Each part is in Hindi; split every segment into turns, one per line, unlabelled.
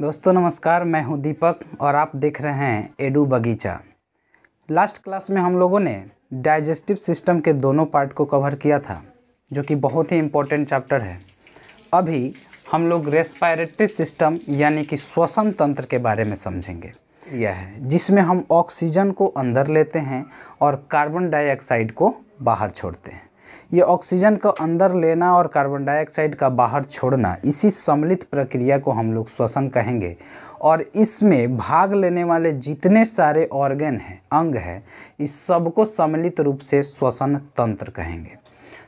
दोस्तों नमस्कार मैं हूं दीपक और आप देख रहे हैं एडू बगीचा लास्ट क्लास में हम लोगों ने डाइजेस्टिव सिस्टम के दोनों पार्ट को कवर किया था जो कि बहुत ही इम्पोर्टेंट चैप्टर है अभी हम लोग रेस्पायरेटरी सिस्टम यानी कि श्वसन तंत्र के बारे में समझेंगे यह है जिसमें हम ऑक्सीजन को अंदर लेते हैं और कार्बन डाइऑक्साइड को बाहर छोड़ते हैं ये ऑक्सीजन को अंदर लेना और कार्बन डाइऑक्साइड का बाहर छोड़ना इसी सम्मिलित प्रक्रिया को हम लोग श्वसन कहेंगे और इसमें भाग लेने वाले जितने सारे ऑर्गेन हैं अंग हैं इस सबको सम्मिलित रूप से श्वसन तंत्र कहेंगे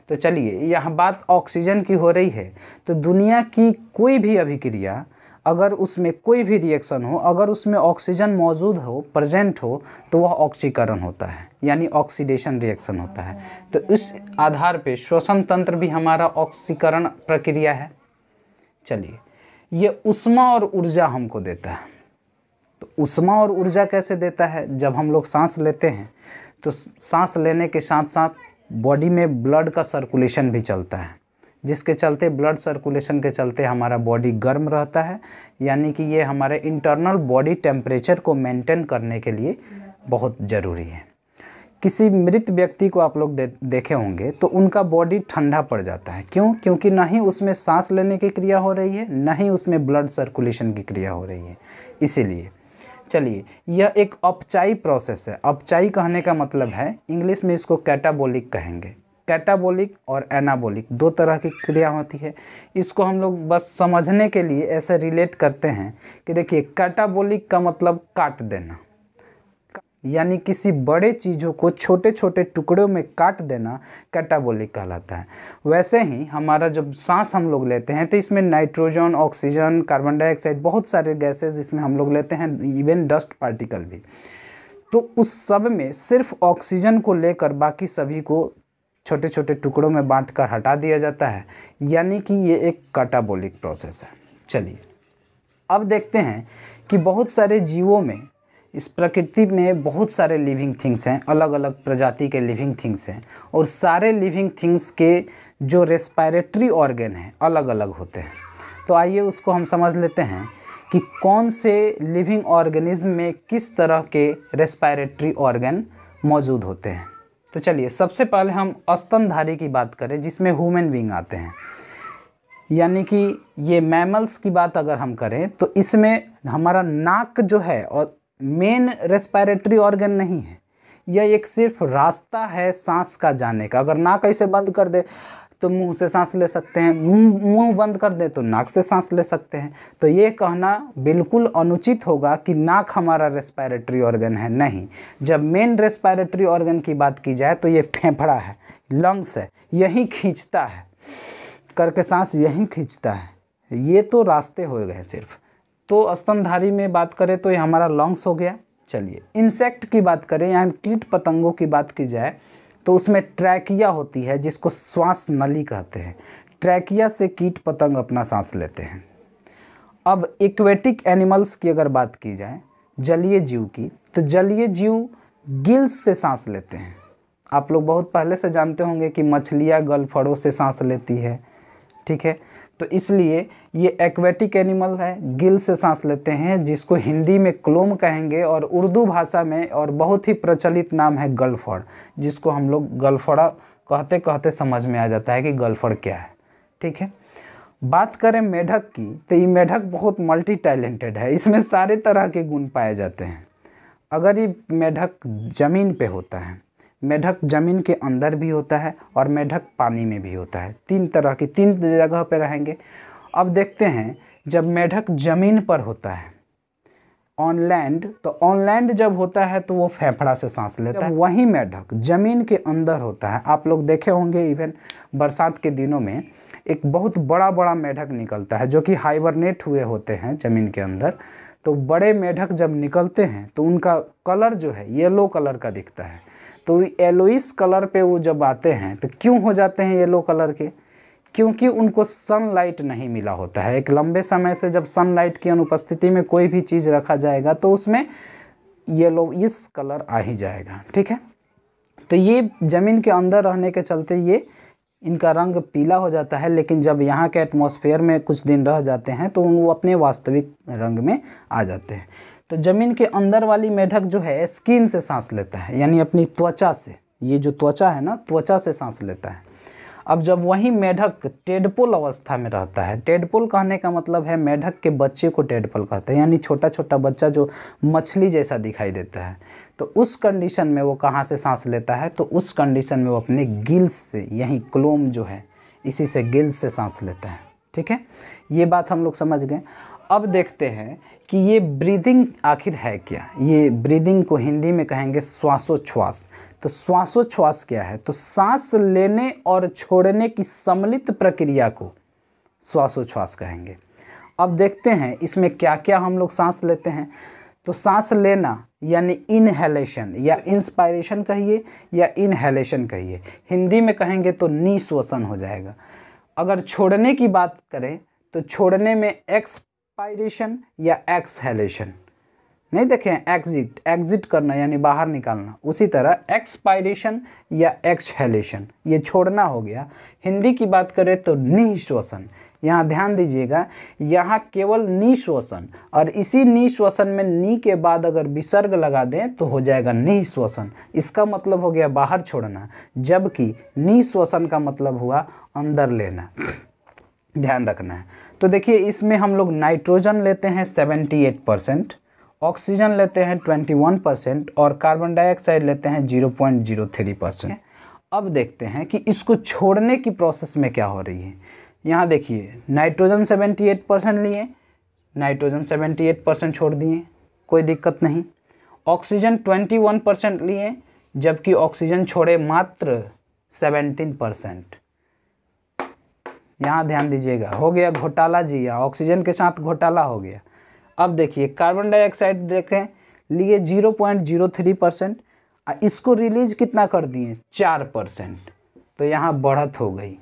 तो चलिए यहाँ बात ऑक्सीजन की हो रही है तो दुनिया की कोई भी अभिक्रिया अगर उसमें कोई भी रिएक्शन हो अगर उसमें ऑक्सीजन मौजूद हो प्रेजेंट हो तो वह ऑक्सीकरण होता है यानी ऑक्सीडेशन रिएक्शन होता है तो इस आधार पे श्वसन तंत्र भी हमारा ऑक्सीकरण प्रक्रिया है चलिए ये उष्मा और ऊर्जा हमको देता है तो उष्मा और ऊर्जा कैसे देता है जब हम लोग सांस लेते हैं तो सांस लेने के साथ साथ बॉडी में ब्लड का सर्कुलेशन भी चलता है जिसके चलते ब्लड सर्कुलेशन के चलते हमारा बॉडी गर्म रहता है यानी कि ये हमारे इंटरनल बॉडी टेम्परेचर को मेंटेन करने के लिए बहुत ज़रूरी है किसी मृत व्यक्ति को आप लोग दे, देखे होंगे तो उनका बॉडी ठंडा पड़ जाता है क्यों क्योंकि ना ही उसमें सांस लेने की क्रिया हो रही है ना ही उसमें ब्लड सर्कुलेशन की क्रिया हो रही है इसीलिए चलिए यह एक अपचाई प्रोसेस है अपचाई कहने का मतलब है इंग्लिश में इसको कैटाबोलिक कहेंगे कैटाबोलिक और एनाबोलिक दो तरह की क्रिया होती है इसको हम लोग बस समझने के लिए ऐसे रिलेट करते हैं कि देखिए कैटाबोलिक का मतलब काट देना यानी किसी बड़े चीज़ों को छोटे छोटे टुकड़ों में काट देना कैटाबोलिक कहलाता है वैसे ही हमारा जब सांस हम लोग लेते हैं तो इसमें नाइट्रोजन ऑक्सीजन कार्बन डाइऑक्साइड बहुत सारे गैसेस इसमें हम लोग लेते हैं इवन डस्ट पार्टिकल भी तो उस सब में सिर्फ ऑक्सीजन को लेकर बाकी सभी को छोटे छोटे टुकड़ों में बांट कर हटा दिया जाता है यानी कि ये एक काटाबोलिक प्रोसेस है चलिए अब देखते हैं कि बहुत सारे जीवों में इस प्रकृति में बहुत सारे लिविंग थिंग्स हैं अलग अलग प्रजाति के लिविंग थिंग्स हैं और सारे लिविंग थिंग्स के जो रेस्पायरेटरी ऑर्गेन हैं अलग अलग होते हैं तो आइए उसको हम समझ लेते हैं कि कौन से लिविंग ऑर्गेनिज्म में किस तरह के रेस्पायरेटरी ऑर्गन मौजूद होते हैं तो चलिए सबसे पहले हम अस्तनधारी की बात करें जिसमें ह्यूमन बींग आते हैं यानी कि ये मैमल्स की बात अगर हम करें तो इसमें हमारा नाक जो है और मेन रेस्पायरेटरी ऑर्गन नहीं है यह एक सिर्फ रास्ता है सांस का जाने का अगर नाक ऐसे बंद कर दे तो मुंह से सांस ले सकते हैं मुंह बंद कर दें तो नाक से सांस ले सकते हैं तो ये कहना बिल्कुल अनुचित होगा कि नाक हमारा रेस्पायरेटरी ऑर्गन है नहीं जब मेन रेस्पायरेटरी ऑर्गन की बात की जाए तो ये फेफड़ा है लंग्स है यहीं खींचता है करके सांस यहीं खींचता है ये तो रास्ते हो गए सिर्फ तो स्तनधारी में बात करें तो ये हमारा लंग्स हो गया चलिए इंसेक्ट की बात करें यानी कीट पतंगों की बात की जाए तो उसमें ट्रैकिया होती है जिसको श्वास नली कहते हैं ट्रैकिया से कीट पतंग अपना सांस लेते हैं अब इक्वेटिक एनिमल्स की अगर बात की जाए जलीय जीव की तो जलीय जीव गिल्स से सांस लेते हैं आप लोग बहुत पहले से जानते होंगे कि मछलियाँ गलफड़ों से सांस लेती है ठीक है तो इसलिए ये एक्वेटिक एनिमल है गिल से सांस लेते हैं जिसको हिंदी में क्लोम कहेंगे और उर्दू भाषा में और बहुत ही प्रचलित नाम है गल्फड़ जिसको हम लोग गलफड़ा कहते कहते समझ में आ जाता है कि गल्फड़ क्या है ठीक है बात करें मेढक की तो ये मेढक बहुत मल्टी टैलेंटेड है इसमें सारे तरह के गुण पाए जाते हैं अगर ये मेढक ज़मीन पे होता है मेढक ज़मीन के अंदर भी होता है और मेढक पानी में भी होता है तीन तरह की तीन जगह पर रहेंगे अब देखते हैं जब मेढक ज़मीन पर होता है ऑन लैंड तो ऑन लैंड जब होता है तो वो फेफड़ा से सांस लेता है वही मेढक ज़मीन के अंदर होता है आप लोग देखे होंगे इवन बरसात के दिनों में एक बहुत बड़ा बड़ा मेढक निकलता है जो कि हाइबरनेट हुए होते हैं ज़मीन के अंदर तो बड़े मेढक जब निकलते हैं तो उनका कलर जो है येलो कलर का दिखता है तो येलोइस कलर पे वो जब आते हैं तो क्यों हो जाते हैं येलो कलर के क्योंकि उनको सनलाइट नहीं मिला होता है एक लंबे समय से जब सनलाइट की अनुपस्थिति में कोई भी चीज़ रखा जाएगा तो उसमें येलो इस कलर आ ही जाएगा ठीक है तो ये ज़मीन के अंदर रहने के चलते ये इनका रंग पीला हो जाता है लेकिन जब यहाँ के एटमॉस्फेयर में कुछ दिन रह जाते हैं तो वो अपने वास्तविक रंग में आ जाते हैं तो ज़मीन के अंदर वाली मेढक जो है स्किन से सांस लेता है यानी अपनी त्वचा से ये जो त्वचा है ना त्वचा से सांस लेता है अब जब वही मेढक टेडपोल अवस्था में रहता है टेडपोल कहने का मतलब है मेढक के बच्चे को टेडपोल कहते हैं यानी छोटा छोटा बच्चा जो मछली जैसा दिखाई देता है तो उस कंडीशन में वो कहाँ से सांस लेता है तो उस कंडीशन में वो अपने गिल्स से यही क्लोम जो है इसी से गिल्स से सांस लेता है ठीक है ये बात हम लोग समझ गए अब देखते हैं कि ये ब्रीदिंग आखिर है क्या ये ब्रीदिंग को हिंदी में कहेंगे श्वासोच्छ्वास तो श्वासोच्छ्वास क्या है तो सांस लेने और छोड़ने की सम्मिलित प्रक्रिया को श्वासोच्छ्वास कहेंगे अब देखते हैं इसमें क्या क्या हम लोग सांस लेते हैं तो सांस लेना यानी इनहेलेशन या इंस्पायरेशन कहिए या इनहेलेशन कहिए हिंदी में कहेंगे तो निश्वसन हो जाएगा अगर छोड़ने की बात करें तो छोड़ने में एक्स एक्सपायरेशन या एक्सहेलेशन नहीं देखें एग्जिट एग्जिट करना यानी बाहर निकालना उसी तरह एक्सपायरेशन या एक्सहेलेशन ये छोड़ना हो गया हिंदी की बात करें तो निःश्वसन यहाँ ध्यान दीजिएगा यहाँ केवल निःश्वसन और इसी निःश्वसन में नी के बाद अगर विसर्ग लगा दें तो हो जाएगा निःश्वसन इसका मतलब हो गया बाहर छोड़ना जबकि निःश्वसन का मतलब हुआ अंदर लेना ध्यान रखना है तो देखिए इसमें हम लोग नाइट्रोजन लेते हैं सेवेंटी एट परसेंट ऑक्सीजन लेते हैं ट्वेंटी वन परसेंट और कार्बन डाइऑक्साइड लेते हैं zero zero point three percent अब देखते हैं कि इसको छोड़ने की प्रोसेस में क्या हो रही है यहाँ देखिए नाइट्रोजन सेवेंटी एट परसेंट लिए नाइट्रोजन सेवेंटी एट परसेंट छोड़ दिए कोई दिक्कत नहीं ऑक्सीजन ट्वेंटी वन परसेंट लिए जबकि ऑक्सीजन छोड़े मात्र सेवेंटीन परसेंट यहाँ ध्यान दीजिएगा हो गया घोटाला जी या ऑक्सीजन के साथ घोटाला हो गया अब देखिए कार्बन डाइऑक्साइड देखें लिए zero point zero three percent इसको रिलीज कितना कर दिए चार परसेंट तो यहाँ बढ़त हो गई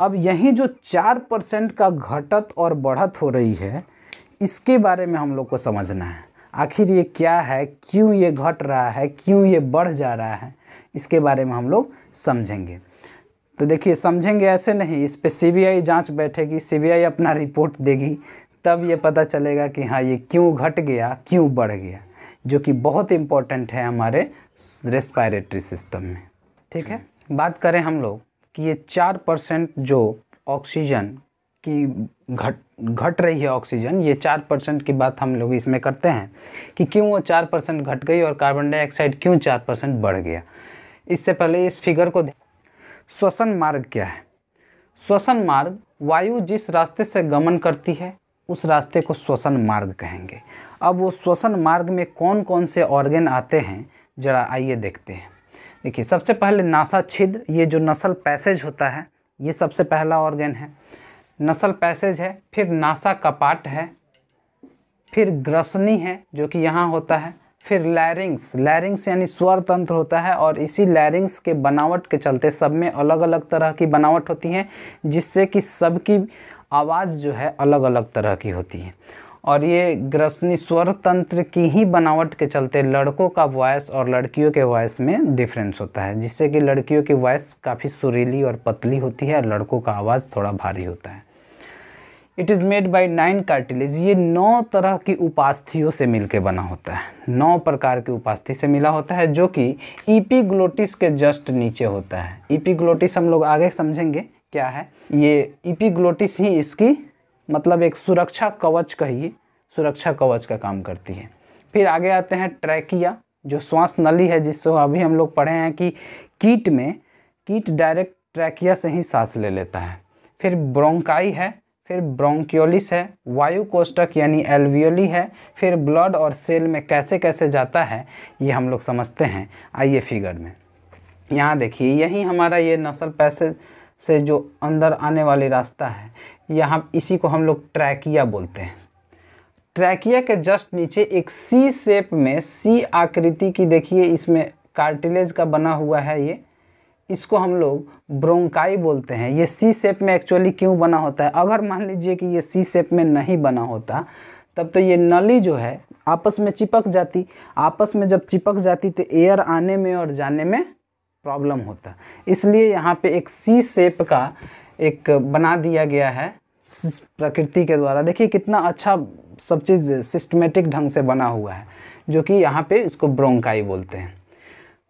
अब यही जो चार परसेंट का घटत और बढ़त हो रही है इसके बारे में हम लोग को समझना है आखिर ये क्या है क्यों ये घट रहा है क्यों ये बढ़ जा रहा है इसके बारे में हम लोग समझेंगे तो देखिए समझेंगे ऐसे नहीं इस पर आई जांच बैठेगी सीबीआई अपना रिपोर्ट देगी तब ये पता चलेगा कि हाँ ये क्यों घट गया क्यों बढ़ गया जो कि बहुत इम्पोर्टेंट है हमारे रेस्पायरेटरी सिस्टम में ठीक है बात करें हम लोग कि ये चार परसेंट जो ऑक्सीजन की घट घट रही है ऑक्सीजन ये चार परसेंट की बात हम लोग इसमें करते हैं कि क्यों वो चार परसेंट घट गई और कार्बन डाइऑक्साइड क्यों चार परसेंट बढ़ गया इससे पहले इस फिगर को श्वसन मार्ग क्या है श्वसन मार्ग वायु जिस रास्ते से गमन करती है उस रास्ते को श्वसन मार्ग कहेंगे अब वो श्वसन मार्ग में कौन कौन से ऑर्गेन आते हैं जरा आइए देखते हैं देखिए सबसे पहले नासा छिद्र ये जो नसल पैसेज होता है ये सबसे पहला ऑर्गेन है नसल पैसेज है फिर नासा कपाट है फिर ग्रसनी है जो कि यहाँ होता है फिर लैरिंग्स लैरिंग्स यानी स्वर तंत्र होता है और इसी लैरिंग्स के बनावट के चलते सब में अलग अलग तरह की बनावट होती है जिससे कि सबकी आवाज़ जो है अलग अलग तरह की होती है और ये ग्रसनी स्वर तंत्र की ही बनावट के चलते लड़कों का वॉयस और लड़कियों के वॉयस में डिफरेंस होता है जिससे कि लड़कियों की वॉयस काफ़ी सुरीली और पतली होती है और लड़कों का आवाज़ थोड़ा भारी होता है it is made by nine cartilage ये नौ तरह की उपास्थियों से मिलके बना होता है नौ प्रकार की उपास्थि से मिला होता है जो कि ईपीग्लोटिस के जस्ट नीचे होता है ईपीग्लोटिस हम लोग आगे समझेंगे क्या है ये ईपीग्लोटिस ही इसकी मतलब एक सुरक्षा कवच कहिए सुरक्षा कवच का काम करती है फिर आगे आते हैं ट्रैकिया जो श्वास नली है जिससे अभी हम लोग पढ़े हैं कि कीट में कीट डायरेक्ट ट्रैकिया से ही सांस ले लेता है फिर ब्रोंकाई है फिर ब्रोंक्योलिस है वायु कोष्टक यानी एल्वियोली है फिर ब्लड और सेल में कैसे कैसे जाता है ये हम लोग समझते हैं आइए फिगर में यहाँ देखिए यही हमारा ये नसल पैसेज से जो अंदर आने वाली रास्ता है यहाँ इसी को हम लोग ट्रैकिया बोलते हैं ट्रैकिया के जस्ट नीचे एक सी शेप में सी आकृति की देखिए इसमें कार्टिलेज का बना हुआ है ये इसको हम लोग ब्रोंकाई बोलते हैं ये सी सेप में एक्चुअली क्यों बना होता है अगर मान लीजिए कि ये सी सेप में नहीं बना होता तब तो ये नली जो है आपस में चिपक जाती आपस में जब चिपक जाती तो एयर आने में और जाने में प्रॉब्लम होता इसलिए यहाँ पे एक सी सेप का एक बना दिया गया है प्रकृति के द्वारा देखिए कितना अच्छा सब चीज़ सिस्टमेटिक ढंग से बना हुआ है जो कि यहाँ पे इसको ब्रोंकाई बोलते हैं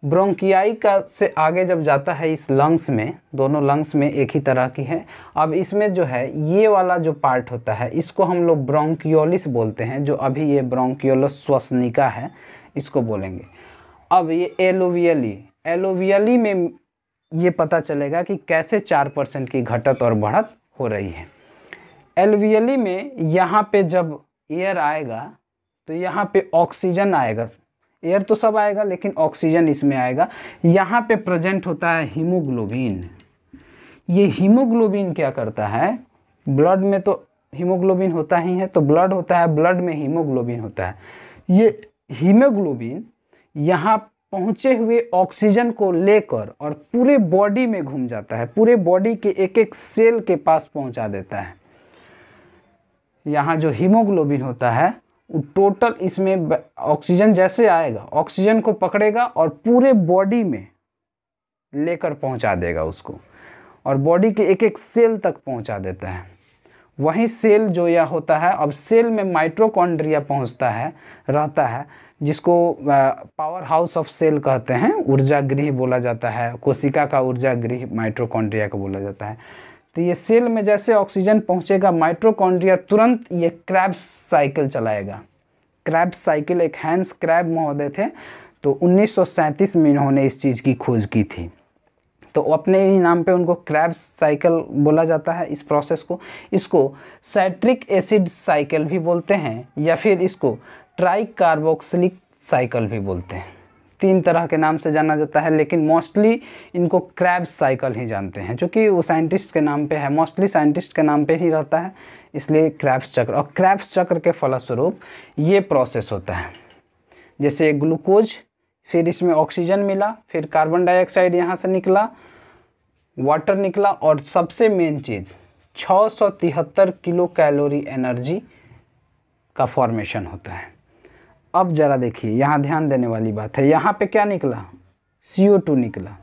ब्रोंकियाई का से आगे जब जाता है इस लंग्स में दोनों लंग्स में एक ही तरह की है अब इसमें जो है ये वाला जो पार्ट होता है इसको हम लोग ब्रोंकियोलिस बोलते हैं जो अभी ये ब्रोंकियोलस श्वसनिका है इसको बोलेंगे अब ये एलोवियली एलोवियली में ये पता चलेगा कि कैसे चार परसेंट की घटत और बढ़त हो रही है एलोवियली में यहाँ पर जब एयर आएगा तो यहाँ पर ऑक्सीजन आएगा एयर तो सब आएगा लेकिन ऑक्सीजन इसमें आएगा यहाँ पे प्रेजेंट होता है हीमोग्लोबिन ये हीमोग्लोबिन क्या करता है ब्लड में तो हीमोग्लोबिन होता ही है तो ब्लड होता है ब्लड में हीमोग्लोबिन होता है ये हीमोग्लोबिन यहाँ पहुँचे हुए ऑक्सीजन को लेकर और पूरे बॉडी में घूम जाता है पूरे बॉडी के एक एक सेल के पास पहुँचा देता है यहाँ जो हीमोग्लोबिन होता है टोटल इसमें ऑक्सीजन जैसे आएगा ऑक्सीजन को पकड़ेगा और पूरे बॉडी में लेकर पहुंचा देगा उसको और बॉडी के एक एक सेल तक पहुंचा देता है वही सेल जो यह होता है अब सेल में माइट्रोकॉन्ड्रिया पहुंचता है रहता है जिसको पावर हाउस ऑफ सेल कहते हैं ऊर्जा गृह बोला जाता है कोशिका का ऊर्जा गृह माइट्रोकॉन्ड्रिया को बोला जाता है तो ये सेल में जैसे ऑक्सीजन पहुंचेगा माइट्रोकॉन्ड्रिया तुरंत ये क्रैब्स साइकिल चलाएगा क्रैब्स साइकिल एक हैंस क्रैब महोदय थे तो 1937 में इन्होंने इस चीज़ की खोज की थी तो अपने ही नाम पे उनको क्रैब्स साइकिल बोला जाता है इस प्रोसेस को इसको सैट्रिक एसिड साइकिल भी बोलते हैं या फिर इसको ट्राई साइकिल भी बोलते हैं तीन तरह के नाम से जाना जाता है लेकिन मोस्टली इनको क्रैब साइकिल ही जानते हैं चूँकि वो साइंटिस्ट के नाम पे है मोस्टली साइंटिस्ट के नाम पे ही रहता है इसलिए क्रैब्स चक्र और क्रैब्स चक्र के फलस्वरूप ये प्रोसेस होता है जैसे ग्लूकोज फिर इसमें ऑक्सीजन मिला फिर कार्बन डाइऑक्साइड यहाँ से निकला वाटर निकला और सबसे मेन चीज़ छः किलो कैलोरी एनर्जी का फॉर्मेशन होता है अब ज़रा देखिए यहाँ ध्यान देने वाली बात है यहाँ पे क्या निकला सी ओ टू निकला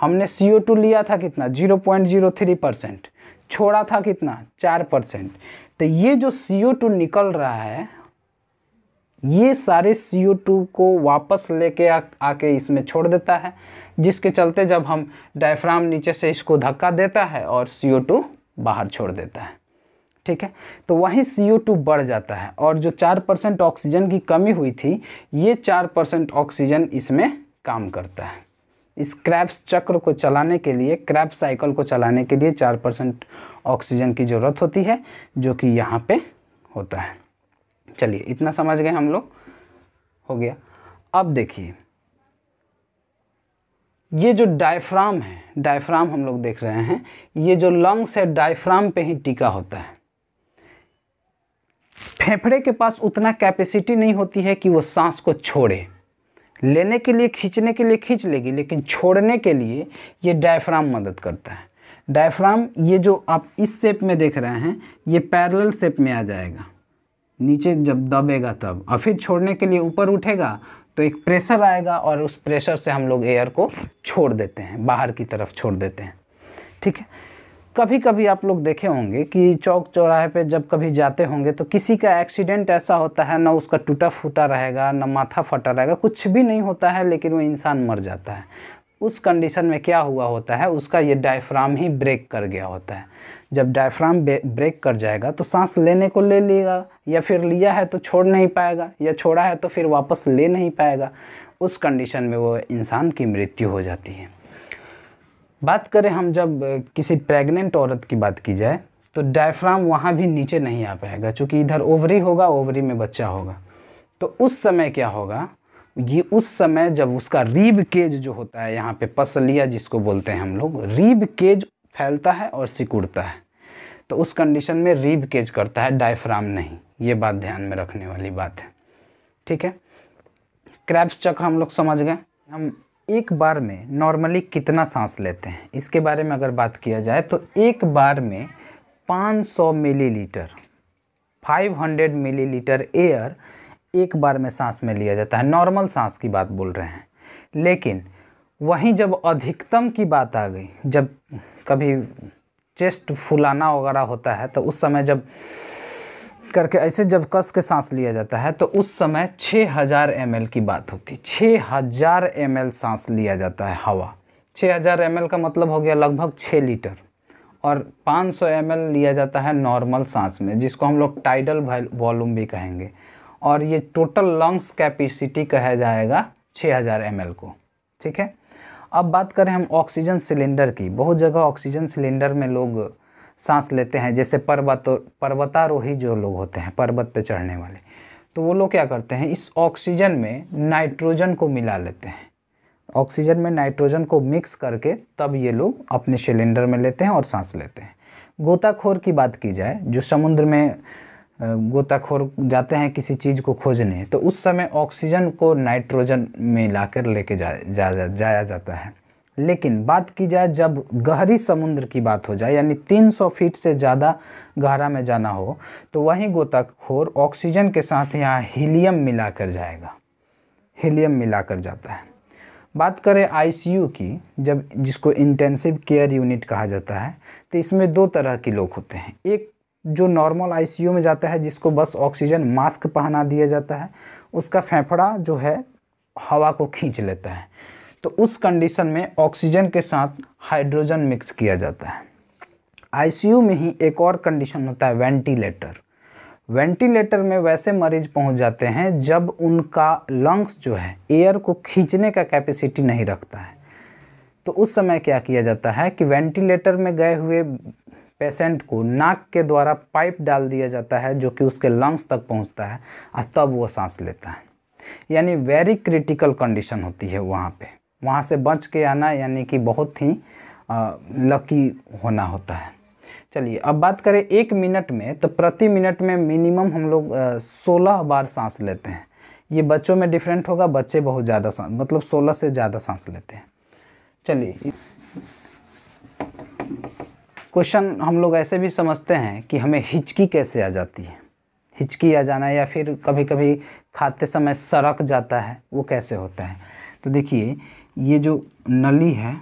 हमने सी ओ टू लिया था कितना zero point zero three percent छोड़ा था कितना चार परसेंट तो ये जो सी ओ टू निकल रहा है ये सारे सी ओ टू को वापस लेके आके इसमें छोड़ देता है जिसके चलते जब हम डायफ्राम नीचे से इसको धक्का देता है और सी ओ टू बाहर छोड़ देता है ठीक है तो वहीं सी बढ़ जाता है और जो चार परसेंट ऑक्सीजन की कमी हुई थी ये चार परसेंट ऑक्सीजन इसमें काम करता है इस क्रैप्स चक्र को चलाने के लिए क्रैप साइकिल को चलाने के लिए चार परसेंट ऑक्सीजन की ज़रूरत होती है जो कि यहाँ पे होता है चलिए इतना समझ गए हम लोग हो गया अब देखिए ये जो डायफ्राम है डायफ्राम हम लोग देख रहे हैं ये जो लंग्स है डायफ्राम पे ही टीका होता है फेफड़े के पास उतना कैपेसिटी नहीं होती है कि वो सांस को छोड़े लेने के लिए खींचने के लिए खींच लेगी लेकिन छोड़ने के लिए ये डायफ्राम मदद करता है डायफ्राम ये जो आप इस शेप में देख रहे हैं ये पैरेलल शेप में आ जाएगा नीचे जब दबेगा तब और फिर छोड़ने के लिए ऊपर उठेगा तो एक प्रेशर आएगा और उस प्रेशर से हम लोग एयर को छोड़ देते हैं बाहर की तरफ छोड़ देते हैं ठीक है कभी कभी आप लोग देखे होंगे कि चौक चौराहे पे जब कभी जाते होंगे तो किसी का एक्सीडेंट ऐसा होता है ना उसका टूटा फूटा रहेगा ना माथा फटा रहेगा कुछ भी नहीं होता है लेकिन वो इंसान मर जाता है उस कंडीशन में क्या हुआ होता है उसका ये डायफ्राम ही ब्रेक कर गया होता है जब डायफ्राम ब्रेक कर जाएगा तो सांस लेने को ले लेगा या फिर लिया है तो छोड़ नहीं पाएगा या छोड़ा है तो फिर वापस ले नहीं पाएगा उस कंडीशन में वो इंसान की मृत्यु हो जाती है बात करें हम जब किसी प्रेग्नेंट औरत की बात की जाए तो डायफ्राम वहाँ भी नीचे नहीं आ पाएगा चूँकि इधर ओवरी होगा ओवरी में बच्चा होगा तो उस समय क्या होगा ये उस समय जब उसका रीब केज जो होता है यहाँ पे पसलिया जिसको बोलते हैं हम लोग रीब केज फैलता है और सिकुड़ता है तो उस कंडीशन में रीब केज करता है डायफ्राम नहीं ये बात ध्यान में रखने वाली बात है ठीक है क्रैप्स चक्र हम लोग समझ गए हम एक बार में नॉर्मली कितना सांस लेते हैं इसके बारे में अगर बात किया जाए तो एक बार में 500 मिलीलीटर 500 मिलीलीटर एयर एक बार में सांस में लिया जाता है नॉर्मल सांस की बात बोल रहे हैं लेकिन वहीं जब अधिकतम की बात आ गई जब कभी चेस्ट फुलाना वगैरह होता है तो उस समय जब करके ऐसे जब कस के सांस लिया जाता है तो उस समय 6000 हज़ार की बात होती है 6000 हज़ार सांस लिया जाता है हवा 6000 हज़ार का मतलब हो गया लगभग 6 लीटर और 500 सौ लिया जाता है नॉर्मल सांस में जिसको हम लोग टाइडल वॉल्यूम भी कहेंगे और ये टोटल लंग्स कैपेसिटी कहा जाएगा 6000 हज़ार को ठीक है अब बात करें हम ऑक्सीजन सिलेंडर की बहुत जगह ऑक्सीजन सिलेंडर में लोग सांस लेते हैं जैसे पर्वत पर्वतारोही जो लोग होते हैं पर्वत पे चढ़ने वाले तो वो लोग क्या करते हैं इस ऑक्सीजन में नाइट्रोजन को मिला लेते हैं ऑक्सीजन में नाइट्रोजन को मिक्स करके तब ये लोग अपने सिलेंडर में लेते हैं और सांस लेते हैं गोताखोर की बात की जाए जो समुद्र में गोताखोर जाते हैं किसी चीज़ को खोजने तो उस समय ऑक्सीजन को नाइट्रोजन में लाकर लेके जा, जा, जा, जाया जाता है लेकिन बात की जाए जब गहरी समुद्र की बात हो जाए यानी 300 फीट से ज़्यादा गहरा में जाना हो तो वहीं गोताखोर ऑक्सीजन के साथ यहाँ हीलियम मिलाकर जाएगा हीलियम मिलाकर जाता है बात करें आईसीयू की जब जिसको इंटेंसिव केयर यूनिट कहा जाता है तो इसमें दो तरह के लोग होते हैं एक जो नॉर्मल आईसीयू में जाता है जिसको बस ऑक्सीजन मास्क पहना दिया जाता है उसका फेफड़ा जो है हवा को खींच लेता है तो उस कंडीशन में ऑक्सीजन के साथ हाइड्रोजन मिक्स किया जाता है आईसीयू में ही एक और कंडीशन होता है वेंटिलेटर वेंटिलेटर में वैसे मरीज पहुंच जाते हैं जब उनका लंग्स जो है एयर को खींचने का कैपेसिटी नहीं रखता है तो उस समय क्या किया जाता है कि वेंटिलेटर में गए हुए पेशेंट को नाक के द्वारा पाइप डाल दिया जाता है जो कि उसके लंग्स तक पहुंचता है और तब वो सांस लेता है यानी वेरी क्रिटिकल कंडीशन होती है वहाँ पे वहाँ से बच के आना यानी कि बहुत ही लकी होना होता है चलिए अब बात करें एक मिनट में तो प्रति मिनट में मिनिमम हम लोग सोलह बार सांस लेते हैं ये बच्चों में डिफरेंट होगा बच्चे बहुत ज़्यादा सांस मतलब सोलह से ज़्यादा सांस लेते हैं चलिए क्वेश्चन हम लोग ऐसे भी समझते हैं कि हमें हिचकी कैसे आ जाती है हिचकी आ जाना या फिर कभी कभी खाते समय सरक जाता है वो कैसे होता है तो देखिए ये जो नली है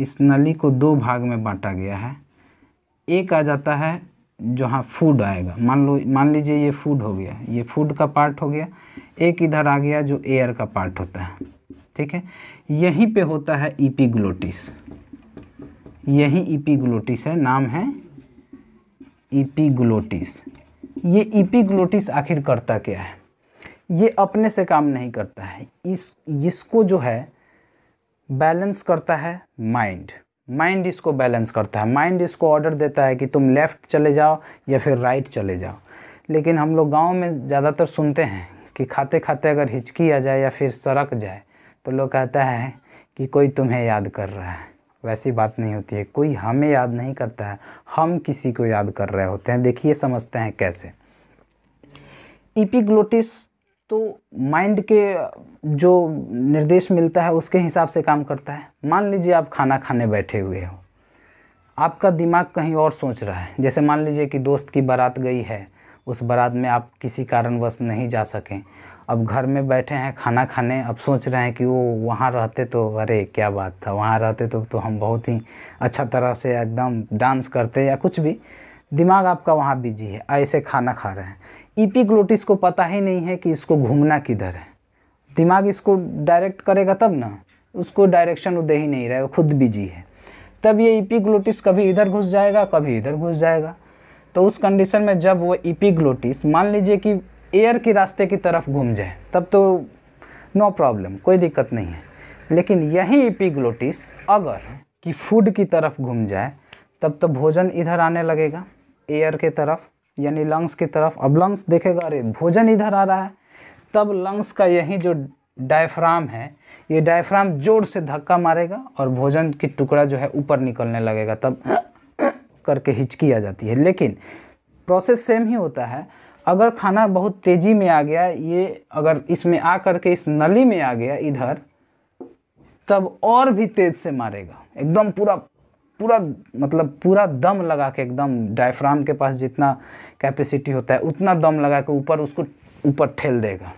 इस नली को दो भाग में बांटा गया है एक आ जाता है जहाँ फूड आएगा मान लो मान लीजिए ये फूड हो गया ये फूड का पार्ट हो गया एक इधर आ गया जो एयर का पार्ट होता है ठीक है यहीं पे होता है ईपीग्लोटिस यही ईपीग्लोटिस है नाम है ईपीग्लोटिस ये ईपीग्लोटिस आखिर करता क्या है ये अपने से काम नहीं करता है इस इसको जो है बैलेंस करता है माइंड माइंड इसको बैलेंस करता है माइंड इसको ऑर्डर देता है कि तुम लेफ़्ट चले जाओ या फिर राइट चले जाओ लेकिन हम लोग गांव में ज़्यादातर सुनते हैं कि खाते खाते अगर हिचकी आ जाए या फिर सड़क जाए तो लोग कहता है कि कोई तुम्हें याद कर रहा है वैसी बात नहीं होती है कोई हमें याद नहीं करता है हम किसी को याद कर रहे होते हैं देखिए समझते हैं कैसे इपिग्लोटिस तो माइंड के जो निर्देश मिलता है उसके हिसाब से काम करता है मान लीजिए आप खाना खाने बैठे हुए हो आपका दिमाग कहीं और सोच रहा है जैसे मान लीजिए कि दोस्त की बारात गई है उस बारात में आप किसी कारणवश नहीं जा सकें अब घर में बैठे हैं खाना खाने अब सोच रहे हैं कि वो वहाँ रहते तो अरे क्या बात था वहाँ रहते तो तो हम बहुत ही अच्छा तरह से एकदम डांस करते या कुछ भी दिमाग आपका वहाँ बिजी है ऐसे खाना खा रहे हैं ईपीग्लोटिस को पता ही नहीं है कि इसको घूमना किधर है दिमाग इसको डायरेक्ट करेगा तब ना उसको डायरेक्शन वो दे ही नहीं रहा है वो खुद बिजी है तब ये ईपीग्लोटिस कभी इधर घुस जाएगा कभी इधर घुस जाएगा तो उस कंडीशन में जब वो ईपीग्लोटिस मान लीजिए कि एयर के रास्ते की तरफ घूम जाए तब तो नो प्रॉब्लम कोई दिक्कत नहीं है लेकिन यही ईपीग्लोटिस अगर कि फूड की तरफ घूम जाए तब तो भोजन इधर आने लगेगा एयर के तरफ यानी लंग्स की तरफ अब लंग्स देखेगा अरे भोजन इधर आ रहा है तब लंग्स का यही जो डायफ्राम है ये डायफ्राम जोर से धक्का मारेगा और भोजन की टुकड़ा जो है ऊपर निकलने लगेगा तब करके हिचकी आ जाती है लेकिन प्रोसेस सेम ही होता है अगर खाना बहुत तेज़ी में आ गया ये अगर इसमें आ करके इस नली में आ गया इधर तब और भी तेज़ से मारेगा एकदम पूरा पूरा मतलब पूरा दम लगा के एकदम डायफ्राम के पास जितना कैपेसिटी होता है उतना दम लगा के ऊपर उसको ऊपर ठेल देगा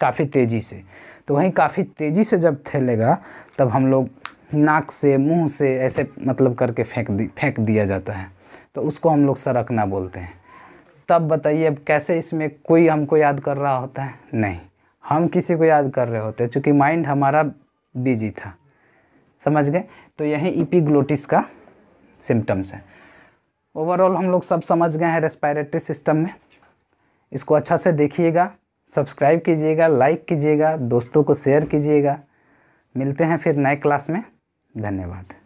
काफ़ी तेज़ी से तो वहीं काफ़ी तेज़ी से जब ठेलेगा तब हम लोग नाक से मुंह से ऐसे मतलब करके फेंक दी फेंक दिया जाता है तो उसको हम लोग सरकना बोलते हैं तब बताइए अब कैसे इसमें कोई हमको याद कर रहा होता है नहीं हम किसी को याद कर रहे होते हैं चूँकि माइंड हमारा बिजी था समझ गए तो यही ईपीग्लोटिस e का सिम्टम्स हैं ओवरऑल हम लोग सब समझ गए हैं रेस्पायरेटरी सिस्टम में इसको अच्छा से देखिएगा सब्सक्राइब कीजिएगा लाइक कीजिएगा दोस्तों को शेयर कीजिएगा मिलते हैं फिर नए क्लास में धन्यवाद